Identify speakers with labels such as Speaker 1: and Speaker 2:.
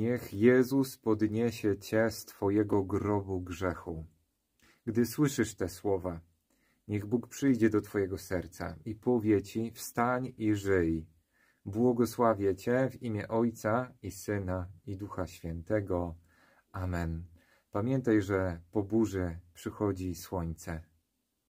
Speaker 1: Niech Jezus podniesie Cię z Twojego grobu grzechu. Gdy słyszysz te słowa, niech Bóg przyjdzie do Twojego serca i powie Ci, wstań i żyj. Błogosławię Cię w imię Ojca i Syna i Ducha Świętego. Amen. Pamiętaj, że po burzy przychodzi słońce.